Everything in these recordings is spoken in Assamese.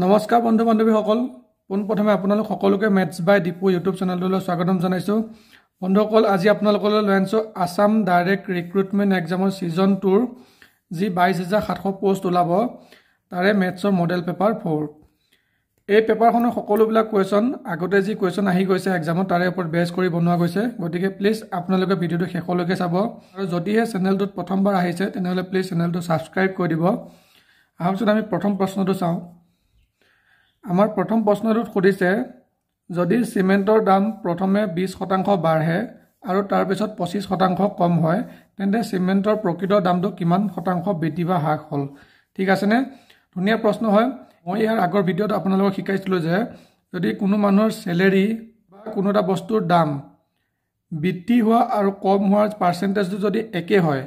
নমস্কাৰ বন্ধু বান্ধৱীসকল পোনপ্ৰথমে আপোনালোক সকলোকে মেথছ বাই ডিপু ইউটিউব চেনেলটোলৈ স্বাগতম জনাইছোঁ বন্ধুসকল আজি আপোনালোকলৈ লৈ আনিছোঁ আছাম ডাইৰেক্ট ৰিক্ৰুটমেণ্ট এক্সামৰ ছিজন টুৰ যি বাইছ হাজাৰ সাতশ প'ষ্ট ওলাব তাৰে মেথছৰ মডেল পেপাৰ ফ'ৰ এই পেপাৰখনৰ সকলোবিলাক কুৱেশ্যন আগতে যি কুৱেশ্যন আহি গৈছে এক্সামত তাৰে ওপৰত বেচ কৰি বনোৱা গৈছে গতিকে প্লিজ আপোনালোকে ভিডিঅ'টো শেষলৈকে চাব আৰু যদিহে চেনেলটোত প্ৰথমবাৰ আহিছে তেনেহ'লে প্লিজ চেনেলটো ছাবস্ক্ৰাইব কৰি দিব আহকচোন আমি প্ৰথম প্ৰশ্নটো চাওঁ আমাৰ প্ৰথম প্ৰশ্নটোত সুধিছে যদি চিমেণ্টৰ দাম প্ৰথমে বিশ শতাংশ বাঢ়ে আৰু তাৰপিছত পঁচিছ শতাংশ কম হয় তেন্তে চিমেণ্টৰ প্ৰকৃত দামটো কিমান শতাংশ বৃদ্ধি বা হ্ৰাস হ'ল ঠিক আছেনে ধুনীয়া প্ৰশ্ন হয় মই ইয়াৰ আগৰ ভিডিঅ'ত আপোনালোকক শিকাইছিলোঁ যে যদি কোনো মানুহৰ চেলেৰি বা কোনো এটা বস্তুৰ দাম বৃদ্ধি হোৱা আৰু কম হোৱাৰ পাৰ্চেণ্টেজটো যদি একে হয়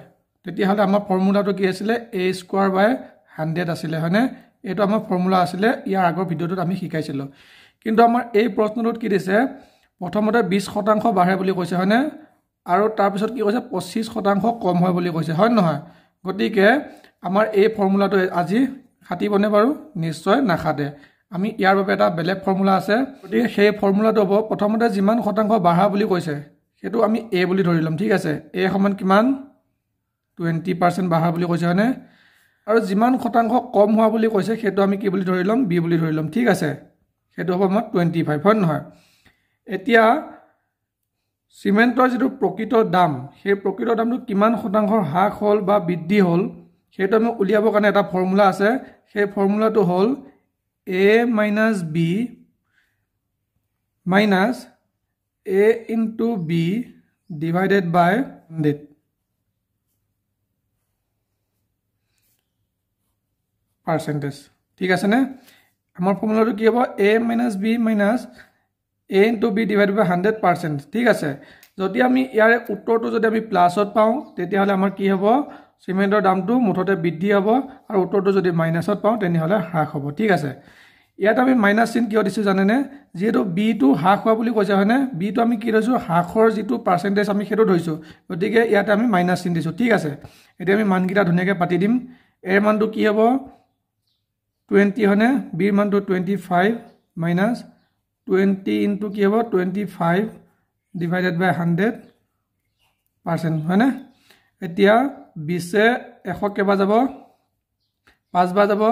তেতিয়াহ'লে আমাৰ ফৰ্মুলাটো কি আছিলে এ স্কুৱাৰ বাই হাণ্ড্ৰেড আছিলে হয়নে এইটো আমাৰ ফৰ্মুলা আছিলে ইয়াৰ আগৰ ভিডিঅ'টোত আমি শিকাইছিলোঁ কিন্তু আমাৰ এই প্ৰশ্নটোত কি দিছে প্ৰথমতে বিছ শতাংশ বাঢ়ে বুলি কৈছে হয়নে আৰু তাৰপিছত কি কৈছে পঁচিছ শতাংশ কম হয় বুলি কৈছে হয় নহয় গতিকে আমাৰ এই ফৰ্মুলাটো আজি খাটিবনে বাৰু নিশ্চয় নাখাটে আমি ইয়াৰ বাবে এটা বেলেগ ফৰ্মুলা আছে গতিকে সেই ফৰ্মুলাটো হ'ব প্ৰথমতে যিমান শতাংশ বাঢ়া বুলি কৈছে সেইটো আমি এ বুলি ধৰি ল'ম ঠিক আছে এ সমান কিমান টুৱেণ্টি পাৰ্চেণ্ট বাঢ়া বুলি কৈছে হয়নে আৰু যিমান শতাংশ কম হোৱা বুলি কৈছে সেইটো আমি কি বুলি ধৰি ল'ম বি বুলি ধৰি ল'ম ঠিক আছে সেইটো হ'ব আমাৰ টুৱেণ্টি ফাইভ হয় নহয় এতিয়া চিমেণ্টৰ যিটো প্ৰকৃত দাম সেই প্ৰকৃত দামটো কিমান শতাংশ হ্ৰাস হ'ল বা বৃদ্ধি হ'ল সেইটো আমি উলিয়াবৰ কাৰণে এটা ফৰ্মুলা আছে সেই ফৰ্মুলাটো হ'ল A minus B minus A into B divided by hundred percentage ঠিক আছেনে আমাৰ ফৰ্মুলাটো কি হ'ব A minus B minus A into B divide by hundred percent ঠিক আছে যদি আমি ইয়াৰে উত্তৰটো যদি আমি প্লাছত পাওঁ তেতিয়াহ'লে আমাৰ কি হ'ব চিমেণ্টৰ দামটো মুঠতে বৃদ্ধি হ'ব আৰু উত্তৰটো যদি মাইনাছত পাওঁ তেনেহ'লে হ্ৰাস হ'ব ঠিক আছে ইয়াত আমি মাইনাছ চিন কিয় দিছোঁ জানেনে যিহেতু বিটো হ্ৰাস হোৱা বুলি কৈছে হয়নে বিটো আমি কি ধৰিছোঁ হ্ৰাসৰ যিটো পাৰ্চেণ্টেজ আমি সেইটো ধৰিছোঁ গতিকে ইয়াতে আমি মাইনাছ চিন দিছোঁ ঠিক আছে এতিয়া আমি মানকেইটা ধুনীয়াকৈ পাতি দিম এ মানটো কি হ'ব টুৱেণ্টি হয়নে বিৰ মানটো twenty five minus twenty into কি হ'ব twenty five divided by hundred percent হয়নে এতিয়া বিছে এশ কেইবাৰ যাব পাঁচবাৰ যাব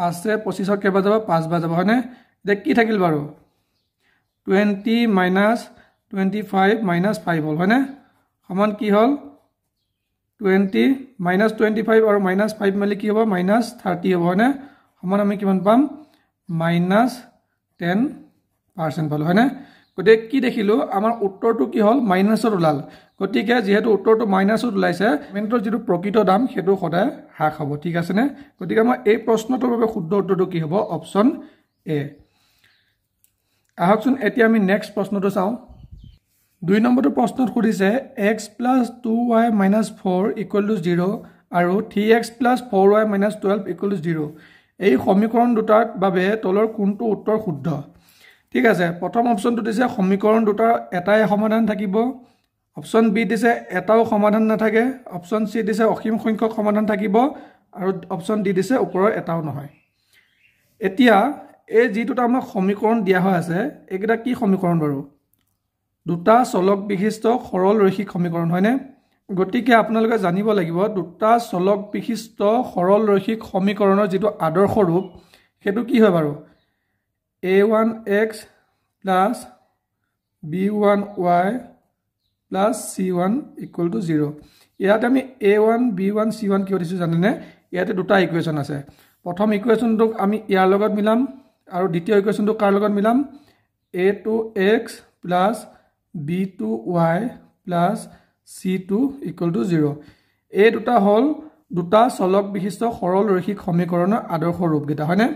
পাঁচে পঁচিছক কেইবাৰ যাব পাঁচবাৰ যাব হয়নে এতিয়া কি থাকিল বাৰু twenty minus twenty five minus five হ'ল হয়নে সমান কি হ'ল টুৱেণ্টি মাইনাছ টুৱেণ্টি ফাইভ আৰু মাইনাছ ফাইভ মেলি কি হ'ব মাইনাছ থাৰ্টি হ'ব হয়নে সমান আমি কিমান পাম মাইনাছ টেন পাৰ্চেণ্ট পালোঁ হয়নে গতিকে কি দেখিলোঁ আমাৰ উত্তৰটো কি হ'ল মাইনাছত ওলাল গতিকে যিহেতু উত্তৰটো মাইনাছত ওলাইছে চিমেণ্টৰ যিটো প্ৰকৃত দাম সেইটো সদায় হ্ৰাস হ'ব ঠিক আছেনে গতিকে মই এই প্ৰশ্নটোৰ বাবে শুদ্ধ উত্তৰটো কি হ'ব অপশ্যন এ আহকচোন এতিয়া আমি নেক্সট প্ৰশ্নটো চাওঁ দুই নম্বৰটো প্ৰশ্নত সুধিছে x plus two y minus four equal to zero' আৰু three x plus four y minus twelve equal to zero' এই সমীকৰণ দুটাৰ বাবে তলৰ কোনটো উত্তৰ শুদ্ধ ঠিক আছে প্ৰথম অপশ্যনটো দিছে সমীকৰণ দুটাৰ এটাই সমাধান থাকিব অপশ্যন বি দিছে এটাও সমাধান নাথাকে অপশ্যন চি দিছে অসীম সংখ্যক সমাধান থাকিব আৰু অপশ্যন ডি দিছে ওপৰৰ এটাও নহয় এতিয়া এই যিটো আমাক সমীকৰণ দিয়া হৈ আছে এইকেইটা কি সমীকৰণ বাৰু দুটা চলক বিশিষ্ট সৰল ৰৈষিক সমীকৰণ হয়নে গতিকে আপোনালোকে জানিব লাগিব দুটা চলক বিশিষ্ট সৰল ৰৈষিক সমীকৰণৰ যিটো আদৰ্শ ৰূপ সেইটো কি হয় বাৰু a one x plus b one y plus c one equal to zero' ইয়াতে আমি a one b one c one কিয় দিছোঁ জানেনে ইয়াতে দুটা ইকুৱেশ্যন আছে প্ৰথম ইকুৱেশ্যনটোক আমি ইয়াৰ লগত মিলাম আৰু দ্বিতীয় ইকুৱেশ্যনটোক কাৰ লগত মিলাম a two x plus b two y plus c two equal to zero' এই দুটা হ'ল দুটা চলক বিশিষ্ট সৰল ৰৈষিক সমীকৰণৰ আদৰ্শ ৰূপকেইটা হয়নে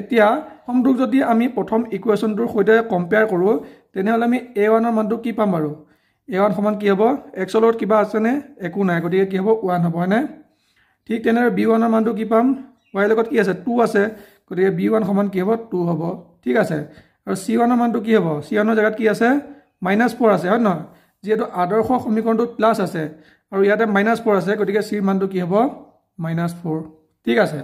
এতিয়া সমটোক যদি আমি প্ৰথম ইকুৱেশ্যনটোৰ সৈতে কম্পেয়াৰ কৰোঁ তেনেহ'লে আমি এ ৱানৰ মানটো কি পাম বাৰু এ ৱান সমান কি হ'ব এক্সৰ লগত কিবা আছেনে একো নাই গতিকে কি হ'ব ওৱান হ'ব হয়নে ঠিক তেনেদৰে বি ৱানৰ মানটো কি পাম ৱাইৰ লগত কি আছে টু আছে গতিকে বি ৱান সমান কি হ'ব টু হ'ব ঠিক আছে আৰু চি ৱানৰ মানটো কি হ'ব চি ৱানৰ জেগাত কি আছে মাইনাছ ফ'ৰ আছে হয় নহয় যিহেতু আদৰ্শ সমীকৰণটোত প্লাছ আছে আৰু ইয়াতে মাইনাছ ফ'ৰ আছে গতিকে চিৰ মানটো কি হ'ব মাইনাছ ফ'ৰ ঠিক আছে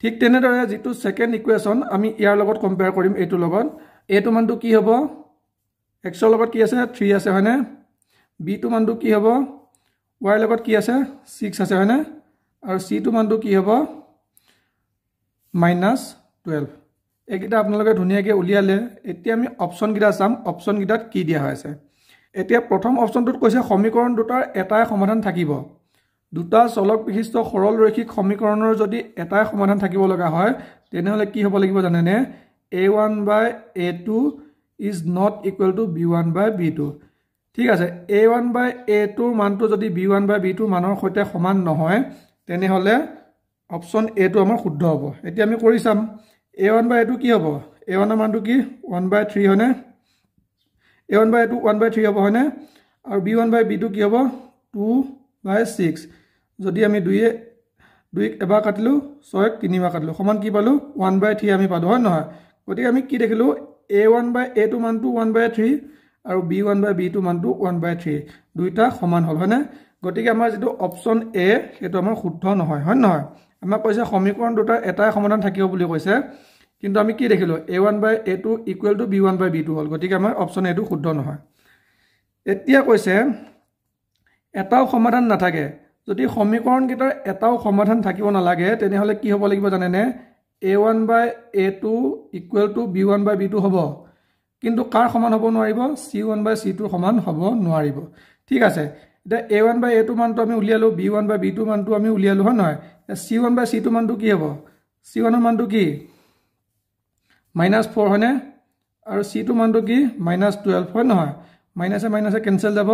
ঠিক তেনেদৰে যিটো ছেকেণ্ড ইকুৱেশ্যন আমি ইয়াৰ লগত কম্পেয়াৰ কৰিম এইটোৰ লগত এইটো মানটো কি হ'ব এক্সৰ লগত কি আছে থ্ৰী আছে হয়নে বিটো মানটো কি হ'ব ৱাইৰ লগত কি আছে ছিক্স আছে হয়নে আৰু চিটো মানটো কি হ'ব মাইনাছ টুৱেল্ভ এইকেইটা আপোনালোকে ধুনীয়াকৈ উলিয়ালে এতিয়া আমি অপশ্যনকেইটা চাম অপশ্যনকেইটাত কি দিয়া হৈ আছে এতিয়া প্ৰথম অপশ্যনটোত কৈছে সমীকৰণ দুটাৰ এটাই সমাধান থাকিব দুটা চলক বিশিষ্ট সৰল ৰৈখিক সমীকৰণৰ যদি এটাই সমাধান থাকিব লগা হয় তেনেহ'লে কি হ'ব লাগিব জানেনে a one by a two is not equal to b one by B two ঠিক আছে এ ওৱান বাই এ টুৰ মানটো যদি বি ওৱান বাই বি টুৰ মানৰ সৈতে সমান নহয় তেনেহ'লে অপশ্যন এ টো আমাৰ শুদ্ধ হ'ব এতিয়া আমি কৰি চাম এ ওৱান বাই এ টু কি হ'ব এ ওৱানৰ মানটো কি ওৱান বাই থ্ৰী হয়নে A one by two one by three হ'ব হয়নে আৰু B one by B two কি হ'ব টু বাই ছিক্স যদি আমি দুয়ে দুইক এবাৰ কাটিলোঁ ছয়ক তিনিবাৰ কাটিলোঁ সমান কি পালোঁ ওৱান বাই থ্ৰী আমি পালোঁ হয় নহয় গতিকে আমি কি দেখিলোঁ a one by a two মানটো ওৱান বাই থ্ৰী আৰু বি ওৱান বাই বি বিটো মানটো ওৱান বাই থ্ৰী দুইটা সমান হ'ল হয়নে গতিকে আমাৰ যিটো অপশ্যন এ সেইটো আমাৰ শুদ্ধ নহয় হয় নহয় আমাক কৈছে সমীকৰণ দুটাৰ এটাই সমাধান থাকিব বুলি কৈছে কিন্তু আমি কি দেখিলোঁ a one by a two equal to b one by B two হ'ল গতিকে আমাৰ অপশ্যন এইটো শুদ্ধ নহয় এতিয়া কৈছে এটাও সমাধান নাথাকে যদি সমীকৰণকেইটাৰ এটাও সমাধান থাকিব নালাগে তেনেহ'লে কি হ'ব লাগিব জানেনে a one by a two equal to b one by B two হ'ব কিন্তু কাৰ সমান হ'ব নোৱাৰিব c one by c two সমান হ'ব নোৱাৰিব ঠিক আছে এতিয়া এ ওৱান বাই এ টু মানটো আমি উলিয়ালোঁ b one by B two মানটো আমি উলিয়ালোঁ হয় নহয় c one by c two মানটো কি হ'ব চি ওৱানৰ মানটো কি মাইনাছ ফ'ৰ হয়নে আৰু চিটো মানটো কি মাইনাছ টুৱেল্ভ হয় নহয় মাইনাছে মাইনাছে কেঞ্চেল যাব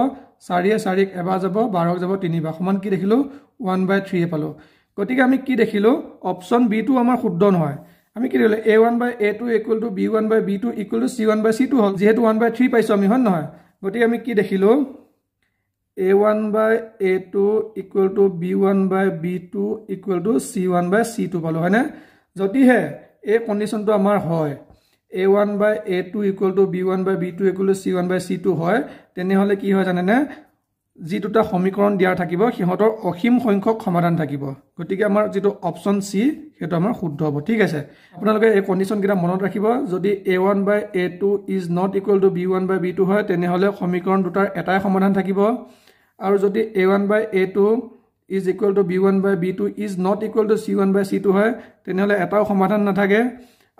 চাৰিয়ে চাৰিক এবাৰ যাব বাৰক যাব তিনিবাৰ সমান কি দেখিলোঁ ওৱান বাই থ্ৰীয়ে পালোঁ গতিকে আমি কি দেখিলোঁ অপশ্যন বিটো আমাৰ শুদ্ধ নহয় আমি কি দেখিলোঁ a one by a two equal to b one by B two equal to c one by c two হ'ল যিহেতু ওৱান বাই থ্ৰী পাইছোঁ আমি হয় নহয় গতিকে আমি কি দেখিলোঁ a one by a two equal to b one by B two equal to c one by c two পালোঁ হয়নে যদিহে এই কণ্ডিশ্যনটো আমাৰ হয় a one by a two equal to b one by B two equal to c one by c two হয় তেনেহ'লে কি হয় জানেনে যি দুটা সমীকৰণ দিয়াৰ থাকিব সিহঁতৰ অসীম সংখ্যক সমাধান থাকিব গতিকে আমাৰ যিটো অপশ্যন চি সেইটো আমাৰ শুদ্ধ হ'ব ঠিক আছে আপোনালোকে এই কণ্ডিশ্যনকেইটা মনত ৰাখিব যদি a one by a two is not equal to b one by B two হয় তেনেহ'লে সমীকৰণ দুটাৰ এটাই সমাধান থাকিব আৰু যদি a one by a two is equal to b one by B two is not equal to c one by c two হয় তেনেহ'লে এটাও সমাধান নাথাকে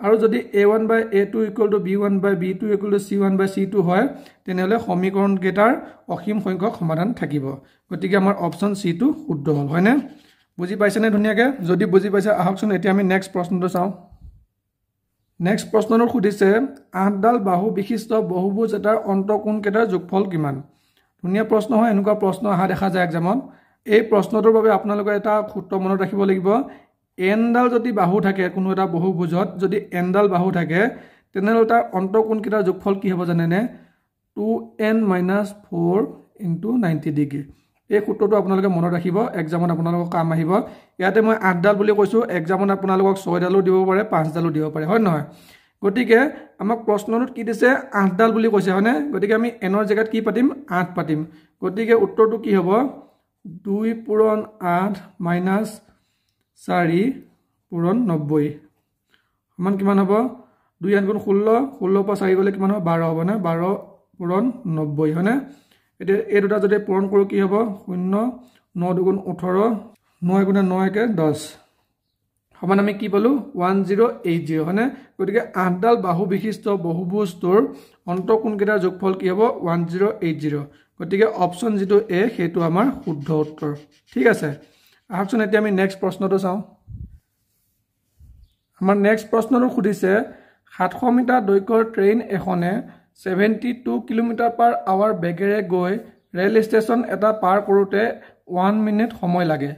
আৰু যদি a one by a two equal to b one by B two equal to c one by c two হয় তেনেহ'লে সমীকৰণকেইটাৰ অসীম সংখ্যক সমাধান থাকিব গতিকে আমাৰ অপশ্যন চি চিটো শুদ্ধ হ'ল হয়নে বুজি পাইছেনে ধুনীয়াকৈ যদি বুজি পাইছে আহকচোন এতিয়া আমি নেক্সট প্ৰশ্নটো চাওঁ নেক্সট প্ৰশ্নটো সুধিছে আঠডাল বাহু বিশিষ্ট বহুবোৰ বহুবোজ এটাৰ কোনকেইটাৰ যোগফল কিমান ধুনীয়া প্ৰশ্ন হয় এনেকুৱা প্ৰশ্ন অহা দেখা যায় একজামত এই প্ৰশ্নটোৰ বাবে আপোনালোকে এটা সূত্ৰ মনত ৰাখিব লাগিব এনডাল যদি বাহু থাকে কোনো এটা বহুভোজত যদি এনডাল বাহু থাকে তেনেহ'লে তাৰ অন্ত অন্তকোণকেইটাৰ যোগফল কি হ'ব জানেনে two n minus four into ninety degree এই সূত্ৰটো আপোনালোকে মনত ৰাখিব একজামত আপোনালোকৰ কাম আহিব ইয়াতে মই আঠডাল বুলি কৈছোঁ একজামত আপোনালোকক ছয়ডালো দিব পাৰে পাঁচডালো দিব পাৰে হয় নহয় গতিকে আমাক প্ৰশ্নটোত কি দিছে আঠডাল বুলি কৈছে হয়নে গতিকে আমি এনৰ জেগাত কি পাতিম আঠ পাতিম গতিকে উত্তৰটো কি হ'ব দুই পূৰণ আঠ মাইনাছ চাৰি পূৰণ নব্বৈ সমান কিমান হ'ব দুই আঠ গুণ ষোল্ল ষোল্লৰ পৰা চাৰি গ'লে কিমান হ'ব বাৰ হ'বনে বাৰ পূৰণ নব্বৈ হয়নে এতিয়া এই দুটা যদি পূৰণ কৰোঁ কি হ'ব শূন্য ন দুগুণ ওঠৰ ন গুণে ন একে দহ সমান আমি কি পালোঁ ওৱান জিৰ' এইট জিৰ' হয়নে গতিকে আঠডাল বাহু বিশিষ্ট বহুভোজটোৰ অন্তকোণকেইটাৰ যোগফল কি হ'ব ওৱান জিৰ' এইট জিৰ' গতিকে অপশ্যন যিটো এ সেইটো আমাৰ শুদ্ধ উত্তৰ ঠিক আছে আহকচোন এতিয়া আমি নেক্সট প্ৰশ্নটো চাওঁ আমাৰ নেক্সট প্ৰশ্নটো সুধিছে সাতশ মিটাৰ দৈৰ্ঘ্যৰ ট্ৰেইন এখনে seventy two kilometre per hour বেগেৰে গৈ ৰেল ষ্টেচন এটা পাৰ কৰোঁতে ওৱান মিনিট সময় লাগে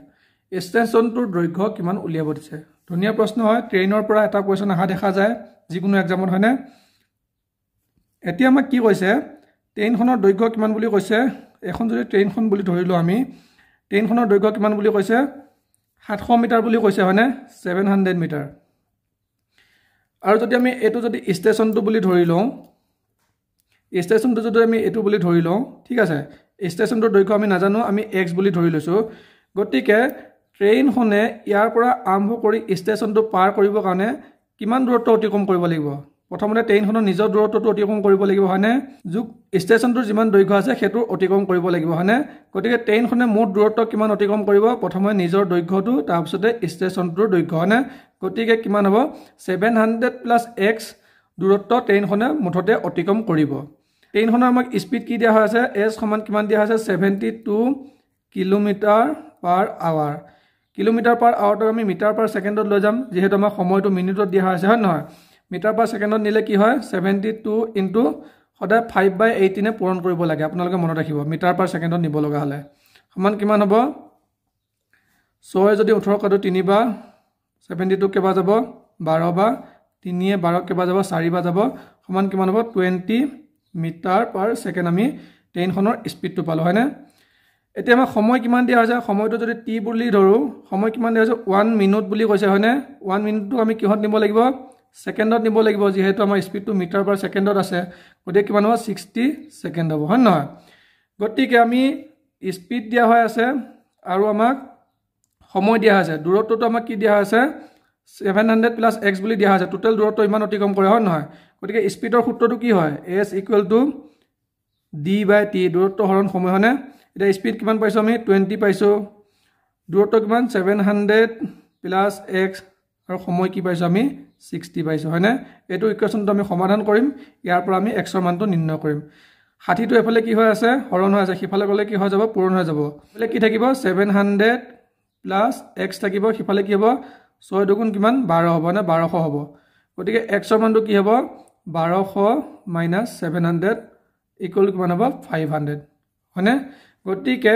ষ্টেচনটোৰ দৈৰ্ঘ্য কিমান উলিয়াব দিছে ধুনীয়া প্ৰশ্ন হয় ট্ৰেইনৰ পৰা এটা কুৱেশ্যন অহা দেখা যায় যিকোনো এক্সামত হয়নে এতিয়া আমাক কি কৈছে ট্ৰেইনখনৰ দৈৰ্ঘ্য কিমান বুলি কৈছে এখন যদি ট্ৰেইনখন বুলি ধৰি লওঁ আমি ট্ৰেইনখনৰ দৈৰ্ঘ্য কিমান বুলি কৈছে সাতশ মিটাৰ বুলি কৈছে হয়নে ছেভেন হাণ্ড্ৰেড মিটাৰ আৰু যদি আমি এইটো যদি ষ্টেচনটো বুলি ধৰি লওঁ ষ্টেচনটো যদি আমি এইটো বুলি ধৰি লওঁ ঠিক আছে ষ্টেচনটোৰ দৈৰ্ঘ্য আমি নাজানো আমি এক্স বুলি ধৰি লৈছোঁ গতিকে ট্ৰেইনখনে ইয়াৰ পৰা আৰম্ভ কৰি ষ্টেচনটো পাৰ কৰিবৰ কাৰণে কিমান দূৰত্ব অতিক্ৰম কৰিব লাগিব প্ৰথমতে ট্ৰেইনখনৰ নিজৰ দূৰত্বটো অতিক্ৰম কৰিব লাগিব হয়নে যোগ ষ্টেচনটোৰ যিমান দৈৰ্ঘ্য আছে সেইটো অতিক্ৰম কৰিব লাগিব হয়নে গতিকে ট্ৰেইনখনে মোৰ দূৰত্ব কিমান অতিক্ৰম কৰিব প্ৰথমে নিজৰ দৈৰ্ঘ্যটো তাৰপিছতে ষ্টেচনটোৰ দৈৰ্ঘ্য হয়নে গতিকে কিমান হ'ব ছেভেন হাণ্ড্ৰেড প্লাছ এক্স দূৰত্ব ট্ৰেইনখনে মুঠতে অতিক্ৰম কৰিব ট্ৰেইনখনৰ আমাক স্পীড কি দিয়া হৈ আছে এছ সমান কিমান দিয়া হৈছে seventy two kilometre per hour kilometre per আৱাৰটো আমি মিটাৰ পাৰ ছেকেণ্ডত লৈ যাম যিহেতু আমাক সময়টো মিনিটত দিয়া হৈছে আছে হয় নহয় মিটাৰ পাৰ ছেকেণ্ডত নিলে কি হয় ছেভেণ্টি টু ইণ্টু সদায় ফাইভ বাই এইটিনে পূৰণ কৰিব লাগে আপোনালোকে মনত ৰাখিব মিটাৰ পাৰ ছেকেণ্ডত নিব লগা হ'লে সমান কিমান হ'ব ছয় যদি ওঠৰ কাটো তিনি বা ছেভেণ্টি টু কেইবা যাব বাৰ বা তিনিয়ে বাৰ কেইবা যাব চাৰি বা যাব সমান কিমান হ'ব টুৱেণ্টি মিটাৰ পাৰ ছেকেণ্ড আমি ট্ৰেইনখনৰ স্পীডটো পালোঁ হয়নে এতিয়া আমাৰ সময় কিমান দিয়া হৈছে সময়টো যদি টি বুলি ধৰোঁ সময় কিমান দিয়া হৈছে ওৱান মিনিট বুলি কৈছে হয়নে ওৱান মিনিটটো আমি কিহত নিব লাগিব ছেকেণ্ডত নিব লাগিব যিহেতু আমাৰ স্পীডটো মিটাৰ পাৰ ছেকেণ্ডত আছে গতিকে কিমান হ'ব ছিক্সটি ছেকেণ্ড হ'ব হয় নহয় গতিকে আমি স্পীড দিয়া হৈ আছে আৰু আমাক সময় দিয়া আছে দূৰত্বটো আমাক কি দিয়া আছে ছেভেন হাণ্ড্ৰেড প্লাছ এক্স বুলি দিয়া আছে টোটেল দূৰত্ব ইমান অতিক্ৰম কৰে হয় নহয় গতিকে স্পীডৰ সূত্ৰটো কি হয় s equal to d by t দূৰত্ব হৰণ সময় হয়নে এতিয়া স্পীড কিমান পাইছোঁ আমি টুৱেণ্টি পাইছোঁ দূৰত্ব কিমান ছেভেন হাণ্ড্ৰেড প্লাছ এক্স আৰু সময় কি পাইছোঁ আমি ছিক্সটি পাইছোঁ হয়নে এইটো ইকুৱেশ্যনটো আমি সমাধান কৰিম ইয়াৰ পৰা আমি এক্সৰ মানটো নিৰ্ণয় কৰিম ষাঠিটো এফালে কি হৈ আছে হৰণ হৈ আছে সিফালে গ'লে কি হৈ যাব পূৰণ হৈ যাব এইফালে কি থাকিব ছেভেন হাণ্ড্ৰেড প্লাছ এক্স থাকিব সিফালে কি হ'ব ছয় দুগুণ কিমান বাৰ হ'ব নে বাৰশ হ'ব গতিকে এক্সৰ মানটো কি হ'ব বাৰশ মাইনাছ ছেভেন হাণ্ড্ৰেড ইকুৱেল কিমান হ'ব ফাইভ হাণ্ড্ৰেড হয়নে গতিকে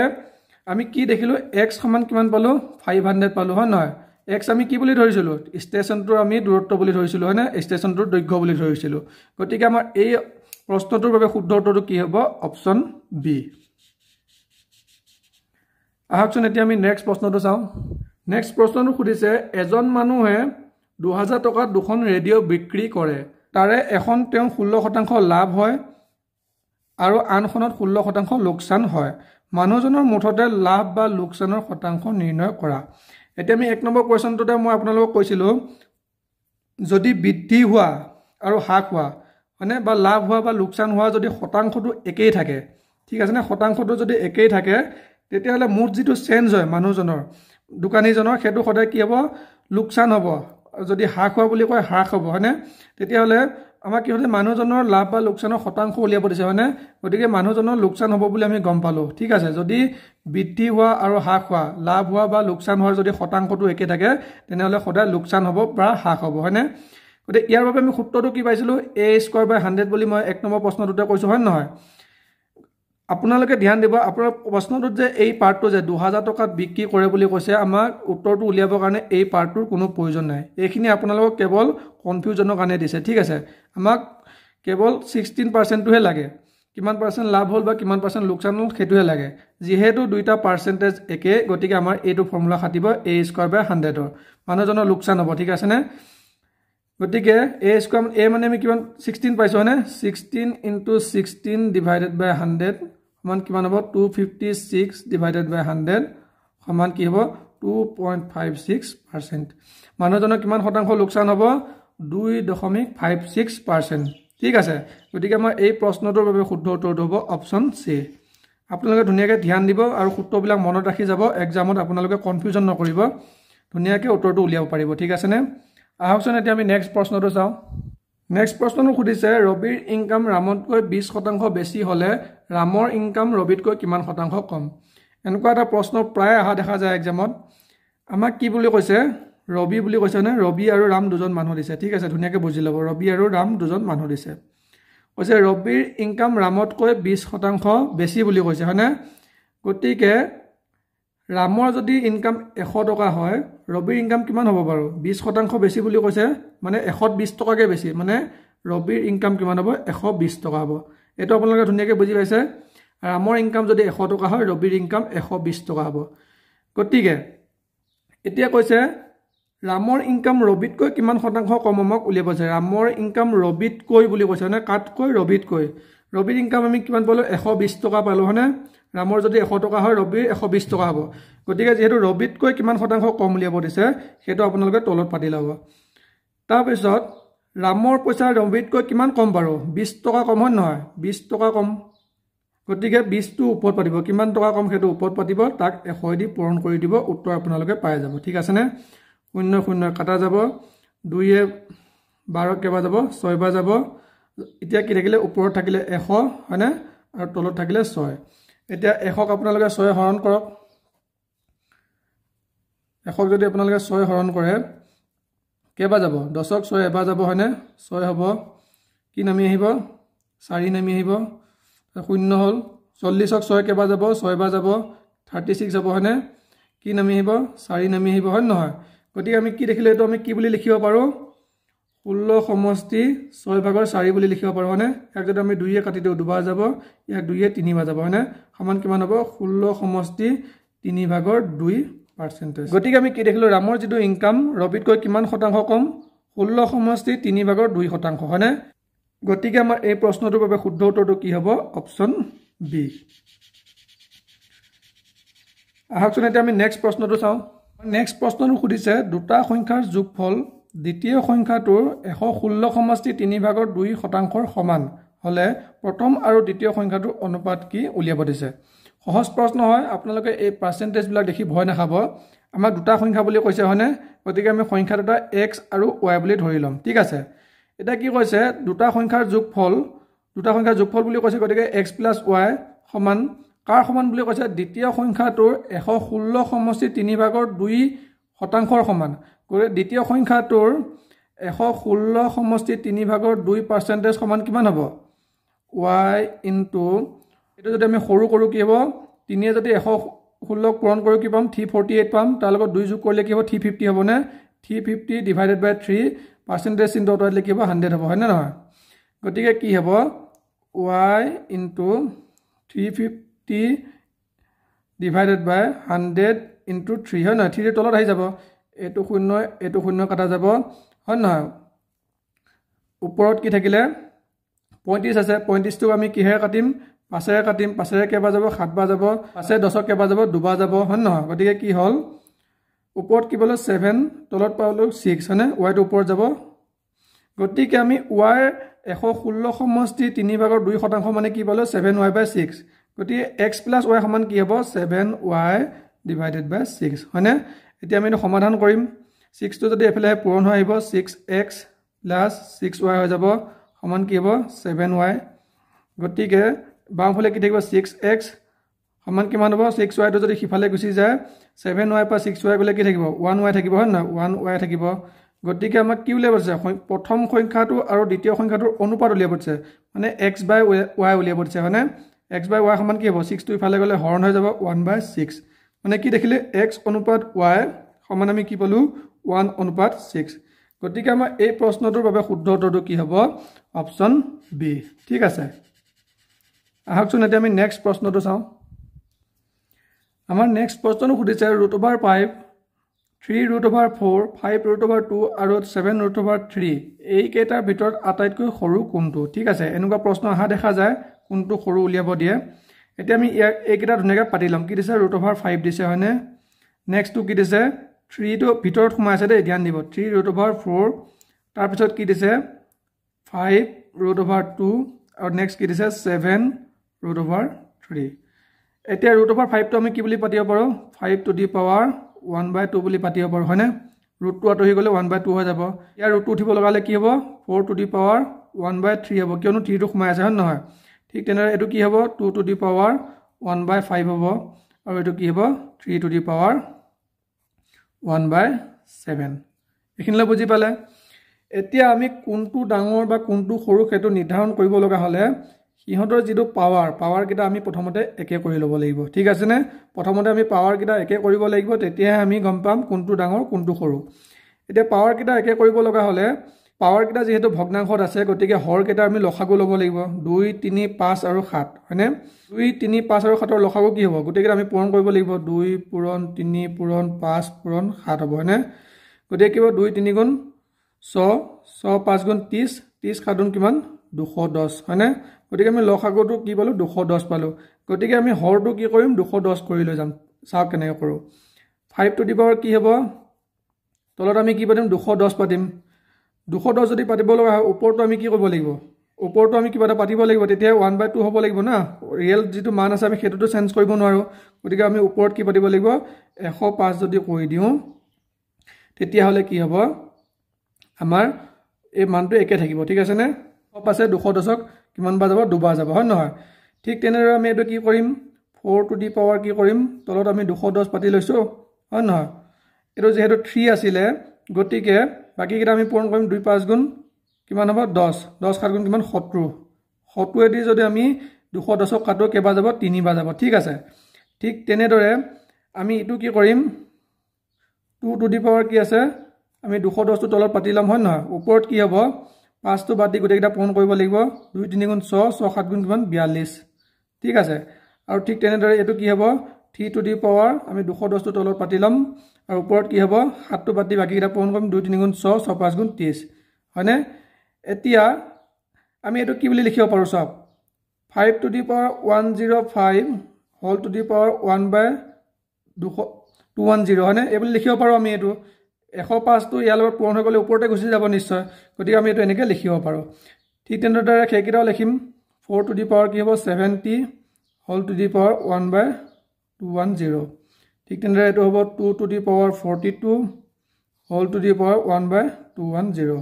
আমি কি দেখিলোঁ এক্স সমান কিমান পালোঁ ফাইভ হাণ্ড্ৰেড পালোঁ হয় নহয় এক্স আমি কি বুলি ধৰিছিলোঁ ষ্টেচনটোৰ আমি দূৰত্ব বুলি ধৰিছিলোঁ হয়নে ষ্টেচনটোৰ দৈৰ্ঘ্য বুলি ধৰিছিলোঁ গতিকে আমাৰ এই প্ৰশ্নটোৰ বাবে শুদ্ধ উত্তৰটো কি হ'ব অপশ্যন বি আহকচোন এতিয়া আমি নেক্সট প্ৰশ্নটো চাওঁ নেক্সট প্ৰশ্নটো সুধিছে এজন মানুহে দুহেজাৰ টকাত দুখন ৰেডিঅ' বিক্ৰী কৰে তাৰে এখন তেওঁ ষোল্ল শতাংশ লাভ হয় আৰু আনখনত ষোল্ল শতাংশ লোকচান হয় মানুহজনৰ মুঠতে লাভ বা লোকচানৰ শতাংশ নিৰ্ণয় কৰা এতিয়া আমি এক নম্বৰ কুৱেশ্যনটোতে মই আপোনালোকক কৈছিলোঁ যদি বৃদ্ধি হোৱা আৰু হ্ৰাস হোৱা হয়নে বা লাভ হোৱা বা লোকচান হোৱা যদি শতাংশটো একেই থাকে ঠিক আছেনে শতাংশটো যদি একেই থাকে তেতিয়াহ'লে মুঠ যিটো চেঞ্জ হয় মানুহজনৰ দোকানীজনৰ সেইটো সদায় কি হ'ব লোকচান হ'ব যদি হ্ৰাস হোৱা বুলি কয় হ্ৰাস হ'ব হয়নে তেতিয়াহ'লে আমাৰ কি হ'লে মানুহজনৰ লাভ বা লোকচানৰ শতাংশ উলিয়াব দিছে হয়নে গতিকে মানুহজনৰ লোকচান হ'ব বুলি আমি গম পালোঁ ঠিক আছে যদি বৃদ্ধি হোৱা আৰু হ্ৰাস হোৱা লাভ হোৱা বা লোকচান হোৱাৰ যদি শতাংশটো একে থাকে তেনেহ'লে সদায় লোকচান হ'ব বা হ্ৰাস হ'ব হয়নে গতিকে ইয়াৰ বাবে আমি সূত্ৰটো কি পাইছিলোঁ এ স্কোৱাৰ বাই হাণ্ড্ৰেড বুলি মই এক নম্বৰ প্ৰশ্নটোতে কৈছোঁ হয়নে নহয় আপোনালোকে ধ্যান দিব আপোনাৰ প্ৰশ্নটোত যে এই পাৰ্টটো যে দুহাজাৰ টকাত বিক্ৰী কৰে বুলি কৈছে আমাক উত্তৰটো উলিয়াবৰ কাৰণে এই পাৰ্টটোৰ কোনো প্ৰয়োজন নাই এইখিনি আপোনালোকক কেৱল কনফিউজনৰ কাৰণে দিছে ঠিক আছে আমাক কেৱল ছিক্সটিন পাৰ্চেণ্টটোহে লাগে কিমান পাৰ্চেণ্ট লাভ হ'ল বা কিমান পাৰ্চেণ্ট লোকচান হ'ল সেইটোহে লাগে যিহেতু দুইটা পাৰ্চেণ্টেজ একেই গতিকে আমাৰ এইটো ফৰ্মুলা খাটিব এ স্কুৱাৰ বাই হাণ্ড্ৰেডৰ মানুহজনৰ লোকচান হ'ব ঠিক আছেনে গতিকে এ স্কুৱাৰ এ মানে আমি কিমান ছিক্সটিন পাইছোঁ হয়নে sixteen into sixteen divided by hundred সমান কিমান হ'ব two fifty six divided by hundred সমান কি হ'ব two point five six percent মানুহজনৰ কিমান শতাংশ লোকচান হ'ব দুই দশমিক ফাইভ ছিক্স পাৰ্চেণ্ট ঠিক আছে গতিকে মই এই প্ৰশ্নটোৰ বাবে শুদ্ধ উত্তৰটো হ'ব অপশ্যন চি আপোনালোকে ধুনীয়াকৈ ধ্যান দিব আৰু সূত্ৰবিলাক মনত ৰাখি যাব এক্সামত আপোনালোকে কনফিউজন নকৰিব ধুনীয়াকৈ উত্তৰটো উলিয়াব পাৰিব ঠিক আছেনে আহকচোন এতিয়া আমি নেক্সট প্ৰশ্নটো চাওঁ নেক্সট প্ৰশ্নটো সুধিছে ৰবিৰ ইনকাম ৰামতকৈ বিশ শতাংশ বেছি হ'লে ৰামৰ ইনকাম ৰবিতকৈ কিমান শতাংশ কম এনেকুৱা এটা প্ৰশ্ন প্ৰায় অহা দেখা যায় এক্সামত আমাক কি বুলি কৈছে ৰবি বুলি কৈছেনে ৰবি আৰু ৰাম দুজন মানুহ দিছে ঠিক আছে ধুনীয়াকৈ বুজি ল'ব ৰবি আৰু ৰাম দুজন মানুহ দিছে কৈছে ৰবিৰ ইনকাম ৰামতকৈ বিশ শতাংশ বেছি বুলি কৈছে হয়নে গতিকে ৰামৰ যদি ইনকাম এশ টকা হয় ৰবিৰ ইনকাম কিমান হ'ব বাৰু বিছ শতাংশ বেছি বুলি কৈছে মানে এশ বিছ টকাকৈ বেছি মানে ৰবিৰ ইনকাম কিমান হ'ব এশ বিছ টকা হ'ব এইটো আপোনালোকে ধুনীয়াকৈ বুজি পাইছে ৰামৰ ইনকাম যদি এশ টকা হয় ৰবিৰ ইনকাম এশ বিছ টকা হ'ব গতিকে এতিয়া কৈছে ৰামৰ ইনকাম ৰবিতকৈ কিমান শতাংশ কম আমাক উলিয়াব পাৰিছে ৰামৰ ইনকাম ৰবিতকৈ বুলি কৈছে মানে কাতকৈ ৰবিতকৈ ৰবিৰ ইনকাম আমি কিমান পালোঁ এশ বিছ টকা পালোঁ হয়নে ৰামৰ যদি এশ টকা হয় ৰবিৰ এশ বিছ টকা হ'ব গতিকে যিহেতু ৰবিতকৈ কিমান শতাংশ কম উলিয়াব দিছে সেইটো আপোনালোকে তলত পাতি ল'ব তাৰপিছত ৰামৰ পইচা ৰবিতকৈ কিমান কম বাৰু বিছ টকা কম হয় নহয় বিছ টকা কম গতিকে বিছটো ওপৰত পাতিব কিমান টকা কম সেইটো ওপৰত পাতিব তাক এশ দি পূৰণ কৰি দিব উত্তৰ আপোনালোকে পাই যাব ঠিক আছেনে শূন্য শূন্য কাটা যাব দুয়ে বাৰ কেইবাৰ যাব ছয়বাৰ যাব এতিয়া কি থাকিলে ওপৰত থাকিলে এশ হয়নে আৰু তলত থাকিলে ছয় এতিয়া এশক আপোনালোকে ছয় হৰণ কৰক এশক যদি আপোনালোকে ছয় হৰণ কৰে কেইবাৰ যাব দহক ছয় এবাৰ যাব হয়নে ছয় হ'ব কি নামি আহিব চাৰি নামি আহিব শূন্য হ'ল চল্লিছক ছয় কেইবাৰ যাব ছয়বাৰ যাব থাৰ্টি ছিক্স যাব হয়নে কি নামি আহিব চাৰি নামি আহিব হয়নে নহয় গতিকে আমি কি দেখিলোঁ এইটো আমি কি বুলি লিখিব পাৰোঁ ষোল্ল সমষ্টি ছয় ভাগৰ চাৰি বুলি লিখিব পাৰোঁ হয়নে ইয়াক যদি আমি দুয়ে কাটি দিওঁ দুবাৰ যাব ইয়াক দুয়ে তিনিবাৰ যাব হয়নে সমান কিমান হ'ব ষোল্ল সমষ্টি তিনি ভাগৰ দুই পাৰ্চেণ্টেজ গতিকে আমি কি দেখিলোঁ ৰামৰ যিটো ইনকাম ৰবিতকৈ কিমান শতাংশ কম ষোল্ল সমষ্টি তিনি ভাগৰ দুই শতাংশ হয়নে গতিকে আমাৰ এই প্ৰশ্নটোৰ বাবে শুদ্ধ উত্তৰটো কি হ'ব অপশ্যন বি আহকচোন এতিয়া আমি নেক্সট প্ৰশ্নটো চাওঁ নেক্সট প্ৰশ্নটো সুধিছে দুটা সংখ্যাৰ যোগফল দ্বিতীয় সংখ্যাটোৰ এশ ষোল্ল সমষ্টি তিনি ভাগৰ দুই শতাংশৰ সমান হ'লে প্ৰথম আৰু দ্বিতীয় সংখ্যাটোৰ অনুপাত কি উলিয়াব দিছে সহজ প্ৰশ্ন হয় আপোনালোকে এই পাৰ্চেণ্টেজবিলাক দেখি ভয় নাখাব আমাক দুটা সংখ্যা বুলি কৈছে হয়নে গতিকে আমি সংখ্যা দুটা এক্স আৰু ৱাই বুলি ধৰি ল'ম ঠিক আছে এতিয়া কি কৈছে দুটা সংখ্যাৰ যোগফল দুটা সংখ্যাৰ যোগফল বুলি কৈছে গতিকে এক্স প্লাছ ৱাই সমান কাৰ সমান বুলি কৈছে দ্বিতীয় সংখ্যাটোৰ এশ ষোল্ল সমষ্টি তিনি ভাগৰ দুই শতাংশৰ সমান গতিকে দ্বিতীয় সংখ্যাটোৰ এশ ষোল্ল সমষ্টিৰ তিনি ভাগৰ দুই পাৰ্চেণ্টেজ সমান কিমান হ'ব ৱাই ইণ্টু এইটো যদি আমি সৰু কৰোঁ কি হ'ব তিনিয়ে যদি এশ ষোল্লক পূৰণ কৰোঁ কি পাম থ্ৰী ফৰ্টি এইট পাম তাৰ লগত দুই যোগ কৰিলে কি হ'ব থ্ৰী ফিফটি হ'বনে three fifty divided by three percentage in কি হ'ব হাণ্ড্ৰেড হ'ব হয়নে নহয় গতিকে কি হ'ব y into three fifty divided by hundred into three হয় নহয় থ্ৰীৰ তলত আহি যাব এইটো শূন্য এইটো শূন্য কটা যাব হয় নহয় ওপৰত কি থাকিলে পঁয়ত্ৰিছ আছে পঁয়ত্ৰিছটোক আমি কিহেৰে কাটিম পাঁচেৰে কাটিম পাঁচেৰে কেইবাৰ যাব সাতবাৰ যাব পাঁচে দহক কেইবাৰ যাব দুবাৰ যাব হয় নহয় গতিকে কি হ'ল ওপৰত কি পালোঁ ছেভেন তলত পালোঁ ছিক্স হয়নে ৱাইটো ওপৰত যাব গতিকে আমি ৱাইৰ এশ ষোল্ল সমষ্টি তিনি ভাগৰ দুই শতাংশ মানে কি পালোঁ ছেভেন ৱাই বাই ছিক্স গতিকে এক্স প্লাছ ৱাই সমান কি হ'ব seven y divided by six হয়নে এতিয়া আমি এইটো সমাধান কৰিম ছিক্সটো যদি এফালে পূৰণ হৈ আহিব six x plus six y হৈ যাব সমান কি হ'ব ছেভেন ৱাই গতিকে বাওঁফালে কি থাকিব ছিক্স এক্স সমান কিমান হ'ব ছিক্স ৱাইটো যদি সিফালে গুচি যায় ছেভেন ৱাই পৰা ছিক্স ৱাই বোলে কি থাকিব ওৱান ৱাই থাকিব হয় নহয় ওৱান ৱাই থাকিব গতিকে আমাক কি উলিয়াব দিছে প্ৰথম সংখ্যাটো আৰু দ্বিতীয় সংখ্যাটোৰ অনুপাত উলিয়াব দিছে মানে এক্স বাই ৱাই উলিয়াব দিছে হয়নে এক্স বাই ৱাই সমান কি হ'ব ছিক্সটো ইফালে গ'লে হৰণ হৈ যাব ওৱান বাই ছিক্স মানে কি দেখিলে এক্স অনুপাত ৱাই সমান আমি কি পালোঁ ওৱান অনুপাত ছিক্স গতিকে আমাৰ এই প্ৰশ্নটোৰ বাবে শুদ্ধ উত্তৰটো কি হ'ব অপশ্যন বি ঠিক আছে আহকচোন এতিয়া আমি নেক্সট প্ৰশ্নটো চাওঁ আমাৰ নেক্সট প্ৰশ্নটো সুধিছে root over five three root over four five root over two আৰু ছেভেন ৰুট অভাৰ থ্ৰী এইকেইটাৰ ভিতৰত আটাইতকৈ সৰু কোনটো ঠিক আছে এনেকুৱা প্ৰশ্ন অহা দেখা যায় কোনটো সৰু উলিয়াব দিয়ে এতিয়া আমি ইয়াক এইকেইটা ধুনীয়াকৈ পাতি ল'ম কি দিছে ৰুট অভাৰ ফাইভ দিছে হয়নে নেক্সটটো কি দিছে থ্ৰীটো ভিতৰত সোমাই আছে দেই ধ্যান দিব থ্ৰী ৰুট অভাৰ ফ'ৰ তাৰপিছত কি দিছে ফাইভ ৰুট অভাৰ টু আৰু নেক্সট কি দিছে ছেভেন ৰুট অভাৰ থ্ৰী এতিয়া ৰুট অভাৰ ফাইভটো আমি কি বুলি পাতিব পাৰোঁ five to the power one by two বুলি পাতিব পাৰোঁ হয়নে ৰুট টু আঁতৰি গ'লে ওৱান বাই টু হৈ যাব ইয়াৰ ৰুট টু উঠিব লগালে কি হ'ব four to the power one by three হ'ব কিয়নো থ্ৰীটো সোমাই আছে হয় নহয় ঠিক তেনেদৰে এইটো কি হ'ব two to the power one by five হ'ব আৰু এইটো কি হ'ব three to the power one by seven এইখিনিলৈ বুজি পালে এতিয়া আমি কোনটো ডাঙৰ বা কোনটো সৰু সেইটো নিৰ্ধাৰণ কৰিব লগা হ'লে সিহঁতৰ যিটো পাৱাৰ পাৱাৰকেইটা আমি প্ৰথমতে একে কৰি ল'ব লাগিব ঠিক আছেনে প্ৰথমতে আমি পাৱাৰকেইটা একে কৰিব লাগিব তেতিয়াহে আমি গম পাম কোনটো ডাঙৰ কোনটো সৰু এতিয়া পাৱাৰকেইটা একে কৰিব লগা হ'লে পাৱাৰকেইটা যিহেতু ভগ্নাংশত আছে গতিকে হৰকেইটা আমি লখাগু ল'ব লাগিব দুই তিনি পাঁচ আৰু সাত হয়নে দুই তিনি পাঁচ আৰু সাতৰ লখাগু কি হ'ব গতিকে আমি পূৰণ কৰিব লাগিব দুই পূৰণ তিনি পূৰণ পাঁচ পূৰণ সাত হ'ব হয়নে গতিকে কি হ'ব দুই তিনি গুণ ছ ছ পাঁচ গুণ ত্ৰিছ ত্ৰিছ সাত গুণ কিমান দুশ দহ হয়নে গতিকে আমি লখাগুটো কি পালোঁ দুশ দহ পালোঁ গতিকে আমি হৰটো কি কৰিম দুশ দহ কৰি লৈ যাম চাওক কেনেকৈ কৰোঁ ফাইভ টু দিব কি হ'ব তলত আমি কি পাতিম দুশ দহ পাতিম দুশ দহ যদি পাতিব লগা হয় ওপৰটো আমি কি কৰিব লাগিব ওপৰটো আমি কিবা এটা পাতিব লাগিব তেতিয়া ওৱান বাই টু হ'ব লাগিব না ৰিয়েল যিটো মান আছে আমি সেইটোতো চেঞ্জ কৰিব নোৱাৰোঁ গতিকে আমি ওপৰত কি পাতিব লাগিব এশ পাঁচ যদি কৰি দিওঁ তেতিয়াহ'লে কি হ'ব আমাৰ এই মানটো একে থাকিব ঠিক আছেনে পাছে দুশ দহক কিমানবাৰ যাব দুবাৰ যাব হয় নহয় ঠিক তেনেদৰে আমি এইটো কি কৰিম ফ'ৰ টু দি পাৱাৰ কি কৰিম তলত আমি দুশ দহ পাতি লৈছোঁ হয় নহয় এইটো যিহেতু থ্ৰী আছিলে গতিকে বাকিকেইটা আমি পূৰণ কৰিম দুই পাঁচ গুণ কিমান হ'ব দহ দহ সাত গুণ কিমান সত্তৰ সত্তৰেদি যদি আমি দুশ দহক কাটো কেইবা যাব তিনিবাৰ যাব ঠিক আছে ঠিক তেনেদৰে আমি এইটো কি কৰিম টু টু দি পাৱাৰ কি আছে আমি দুশ দহটো তলত পাতি ল'ম হয় নহয় ওপৰত কি হ'ব পাঁচটো বাদ দি গোটেইকেইটা পূৰণ কৰিব লাগিব দুই তিনি গুণ ছয় ছ সাত গুণ কিমান বিয়াল্লিছ ঠিক আছে আৰু ঠিক তেনেদৰে এইটো কি হ'ব থ্ৰী টু দি পাৱাৰ আমি দুশ দহটো তলত পাতি ল'ম আৰু ওপৰত কি হ'ব সাতটো বাদ দি বাকীকেইটা পূৰণ কৰিম দুই তিনি গুণ ছয় ছয় পাঁচ গুণ ত্ৰিছ হয়নে এতিয়া আমি এইটো কি বুলি লিখিব পাৰোঁ চাওক five to the power one zero' five হল to the power one by দুশ টু ওৱান জিৰ' হয়নে এইবুলি লিখিব পাৰোঁ আমি এইটো এশ পাঁচটো ইয়াৰ লগত পূৰণ হৈ গ'লে ওপৰতে গুচি যাব নিশ্চয় গতিকে আমি এইটো এনেকৈ লিখিব পাৰোঁ ঠিক তেনেদৰে সেইকেইটাও লিখিম ফ'ৰ টু দি পাৱাৰ কি হ'ব ছেভেণ্টি হল to the power one by two one zero' ঠিক তেনেদৰে এইটো হ'ব two to the power forty two হল to the power one by two one zero'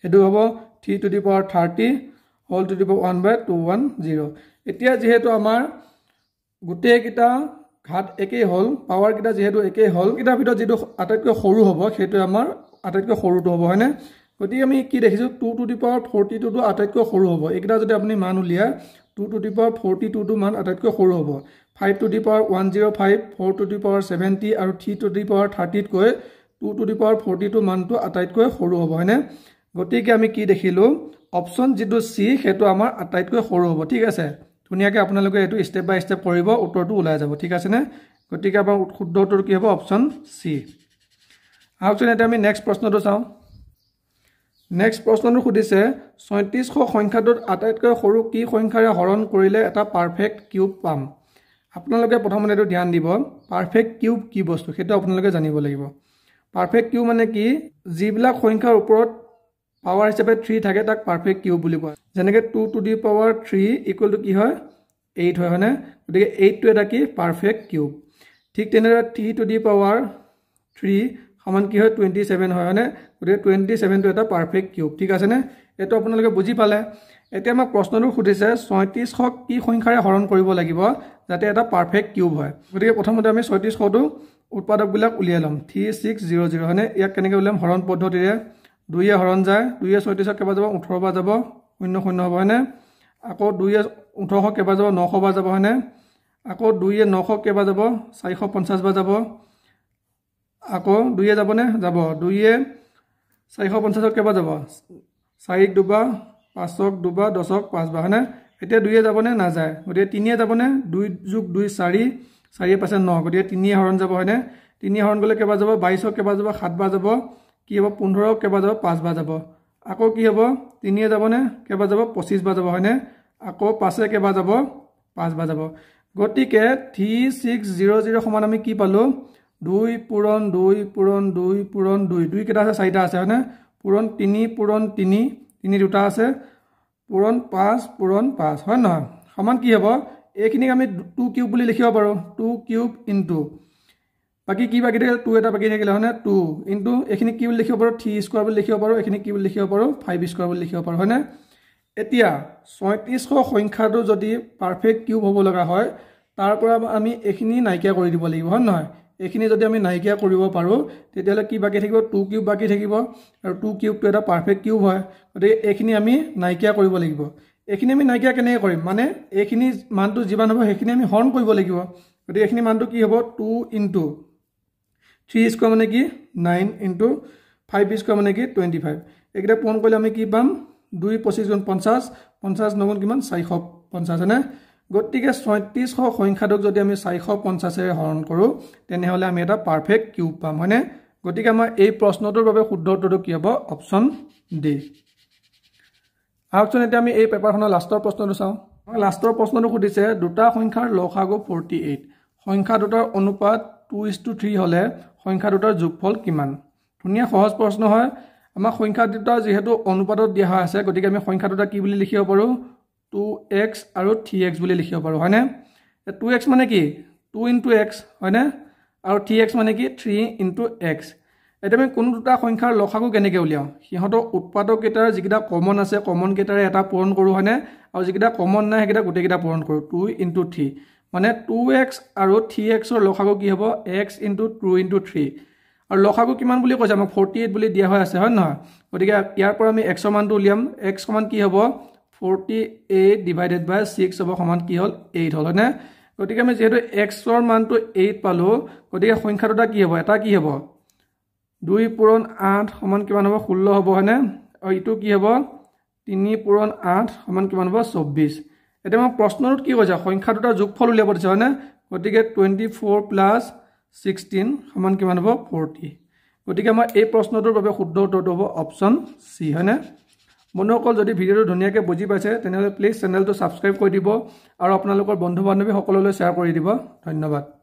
সেইটো হ'ব three to the power thirty হল to the power one by two one zero' এতিয়া যিহেতু আমাৰ গোটেইকেইটা ঘাট একেই হ'ল পাৱাৰকেইটা যিহেতু একেই হ'ল কেইটাৰ ভিতৰত যিটো আটাইতকৈ সৰু হ'ব সেইটোৱে আমাৰ আটাইতকৈ সৰুটো হ'ব হয়নে গতিকে আমি কি দেখিছোঁ two to the power forty টুটো আটাইতকৈ সৰু হ'ব এইকেইটা যদি আপুনি মান উলিয়াই two to the power forty টুটো মান আটাইতকৈ সৰু হ'ব five to the power one zero' five four to the power seventy আৰু থ্ৰী টু দি পাৱাৰ থাৰ্টিতকৈ টু টু দি পাৱাৰ ফৰ্টিটো মানটো আটাইতকৈ সৰু হ'ব হয়নে গতিকে আমি কি দেখিলোঁ অপশ্যন যিটো চি সেইটো আমাৰ আটাইতকৈ সৰু হ'ব ঠিক আছে ধুনীয়াকৈ আপোনালোকে এইটো ষ্টেপ বাই ষ্টেপ কৰিব উত্তৰটো ওলাই যাব ঠিক আছেনে গতিকে আমাৰ শুদ্ধ উত্তৰটো কি হ'ব অপশ্যন চি আহকচোন এতিয়া আমি নেক্সট প্ৰশ্নটো চাওঁ নেক্সট প্ৰশ্নটো সুধিছে ছয়ত্ৰিছশ সংখ্যাটোত আটাইতকৈ সৰু কি সংখ্যাৰে হৰণ কৰিলে এটা পাৰ্ফেক্ট কিউব পাম আপোনালোকে প্ৰথমতে এইটো ধ্যান দিব পাৰফেক্ট কিউব কি বস্তু সেইটো আপোনালোকে জানিব লাগিব পাৰফেক্ট কিউব মানে কি যিবিলাক সংখ্যাৰ ওপৰত পাৱাৰ হিচাপে থ্ৰী থাকে তাক পাৰফেক্ট কিউব বুলি কোৱা যেনেকৈ two to the power three equal to কি হয় এইট হয় হয়নে গতিকে এইটটো এটা কি পাৰফেক্ট কিউব ঠিক তেনেদৰে three to the power three সমান কি হয় টুৱেণ্টি ছেভেন হয় হয়নে গতিকে টুৱেণ্টি ছেভেনটো এটা পাৰফেক্ট কিউব ঠিক আছেনে এইটো আপোনালোকে বুজি পালে এতিয়া আমাক প্ৰশ্নটো সুধিছে ছয়ত্ৰিছশক কি সংখ্যাৰে হৰণ কৰিব লাগিব যাতে এটা পাৰফেক্ট কিউব হয় গতিকে প্ৰথমতে আমি ছয়ত্ৰিছশটো উৎপাদকবিলাক উলিয়াই ল'ম থ্ৰী ছিক্স জিৰ' জিৰ' হয়নে ইয়াক কেনেকৈ উলিয়াম হৰণ পদ্ধতিৰে দুইয়ে হৰণ যায় দুইয়ে ছয়ত্ৰিছত কেইবা যাব ওঠৰ বা যাব শূন্য শূন্য হ'ব হয়নে আকৌ দুইয়ে ওঠৰশ কেইবা যাব নশ বা যাব হয়নে আকৌ দুইয়ে নশ কেইবা যাব চাৰিশ পঞ্চাছ বা যাব আকৌ দুইয়ে যাবনে যাব দুইয়ে চাৰিশ পঞ্চাছত কেইবা যাব চাৰিক দুবাৰ পাঁচক দুবাৰ দহক পাঁচবাৰ হয়নে এতিয়া দুয়ে যাবনে নাযায় গতিকে তিনিয়ে যাবনে দুই যোগ দুই চাৰি চাৰিয়ে পাঁচে ন গতিকে তিনিয়ে হৰণ যাব হয়নে তিনিয়ে হৰণ গ'লে কেইবা যাব বাইছক কেইবা যাব সাতবাৰ যাব কি হ'ব পোন্ধৰক কেইবা যাব পাঁচবাৰ যাব আকৌ কি হ'ব তিনিয়ে যাবনে কেইবা যাব পঁচিছবাৰ যাব হয়নে আকৌ পাঁচে কেইবা যাব পাঁচবাৰ যাব গতিকে থ্ৰী ছিক্স জিৰ' জিৰ' সমান আমি কি পালোঁ দুই পূৰণ দুই পূৰণ দুই পূৰণ দুই দুই কেইটা আছে চাৰিটা আছে হয়নে পূৰণ তিনি পূৰণ তিনি তিনি দুটা আছে পূৰণ পাঁচ পূৰণ পাঁচ হয় নহয় সমান কি হ'ব এইখিনিক আমি টু কিউব বুলি লিখিব পাৰোঁ টু কিউব ইনটু বাকী কি বাকী থাকিলে টু এটা বাকী থাকিলে হয়নে টু ইনটু এইখিনি কি বুলি লিখিব পাৰোঁ থ্ৰী স্কোৱাৰ বুলি লিখিব পাৰোঁ এইখিনি কি বুলি লিখিব পাৰোঁ ফাইভ স্কোৱাৰ বুলি লিখিব পাৰোঁ হয়নে এতিয়া ছয়ত্ৰিছশ সংখ্যাটো যদি পাৰফেক্ট কিউব হ'ব লগা হয় তাৰ পৰা আমি এইখিনি নাইকিয়া কৰি দিব লাগিব হয় নহয় এইখিনি যদি আমি নাইকিয়া কৰিব পাৰোঁ তেতিয়াহ'লে কি বাকী থাকিব টু কিউব বাকী থাকিব আৰু টু কিউবটো এটা পাৰ্ফেক্ট কিউব হয় গতিকে এইখিনি আমি নাইকিয়া কৰিব লাগিব এইখিনি আমি নাইকিয়া কেনেকৈ কৰিম মানে এইখিনি মানটো যিমান হ'ব সেইখিনি আমি হৰ্ণ কৰিব লাগিব গতিকে এইখিনি মানটো কি হ'ব টু ইনটু থ্ৰী স্কুৱাৰ মানে কি নাইন ইনটু ফাইভ স্কুৱাৰ মানে কি টুৱেণ্টি ফাইভ এইকেইটা পূৰণ কৰিলে আমি কি পাম দুই পঁচিছ গুণ পঞ্চাছ পঞ্চাছ নগুণ কিমান চাৰিশ পঞ্চাছ হয়নে গতিকে ছয়ত্ৰিছশ সংখ্যাটোক যদি আমি চাৰিশ পঞ্চাছেৰে হৰণ কৰোঁ তেনেহ'লে আমি এটা পাৰফেক্ট কিউব পাম হয়নে গতিকে আমাৰ এই প্ৰশ্নটোৰ বাবে শুদ্ধ উত্তৰটো কি হ'ব অপশ্যন ডি আহকচোন এতিয়া আমি এই পেপাৰখনৰ লাষ্টৰ প্ৰশ্নটো চাওঁ আমাৰ লাষ্টৰ প্ৰশ্নটো সুধিছে দুটা সংখ্যাৰ ল সাগু ফৰ্টি এইট সংখ্যা দুটাৰ অনুপাত টু ইজ টু থ্ৰী হ'লে সংখ্যা দুটাৰ যোগফল কিমান ধুনীয়া সহজ প্ৰশ্ন হয় আমাৰ সংখ্যা দুটা যিহেতু অনুপাতত দিয়া হৈ আছে গতিকে আমি সংখ্যা দুটা কি বুলি লিখিব পাৰোঁ টু এক্স আৰু থ্ৰী এক্স বুলি লিখিব পাৰোঁ হয়নে টু এক্স মানে কি টু ইনটু এক্স হয়নে আৰু থ্ৰী এক্স মানে কি থ্ৰী ইনটু এক্স এতিয়া আমি কোনো দুটা সংখ্যাৰ লসাগু কেনেকৈ উলিয়াওঁ সিহঁতৰ উৎপাদককেইটাৰ যিকেইটা কমন আছে কমনকেইটাৰে এটা পূৰণ কৰোঁ হয়নে আৰু যিকেইটা কমন নাই সেইকেইটা গোটেইকেইটা পূৰণ কৰোঁ টু ইনটু থ্ৰী মানে টু এক্স আৰু থ্ৰী এক্সৰ লসাগু কি হ'ব x into two into three আৰু লসাগু কিমান বুলি কৈছে আমাক ফৰ্টি এইট বুলি দিয়া হৈ আছে হয় নহয় গতিকে ইয়াৰ পৰা আমি এক্সৰ মানটো উলিয়াম এক্সৰ কি হ'ব forty eight divided by six হ'ব সমান কি হ'ল এইট হ'ল হয়নে গতিকে আমি যিহেতু এক্সৰ মানটো এইট পালোঁ গতিকে সংখ্যা দুটা কি হ'ব এটা কি হ'ব দুই পূৰণ আঠ সমান কিমান হ'ব ষোল্ল হ'ব হয়নে আৰু ইটো কি হ'ব তিনি পূৰণ আঠ সমান কিমান হ'ব চৌব্বিছ এতিয়া মই প্ৰশ্নটোত কি কৈছে সংখ্যা দুটাৰ যোগফল উলিয়াব দিছে হয়নে গতিকে টুৱেণ্টি ফ'ৰ প্লাছ ছিক্সটিন সমান কিমান হ'ব ফৰ্টি গতিকে মই এই প্ৰশ্নটোৰ বাবে শুদ্ধ উত্তৰটো হ'ব অপশ্যন চি হয়নে বন্ধুসকল যদি ভিডিঅ'টো ধুনীয়াকৈ বুজি পাইছে তেনেহ'লে প্লিজ চেনেলটো ছাবস্ক্ৰাইব কৰি দিব আৰু আপোনালোকৰ বন্ধু বান্ধৱীসকললৈ শ্বেয়াৰ কৰি দিব ধন্যবাদ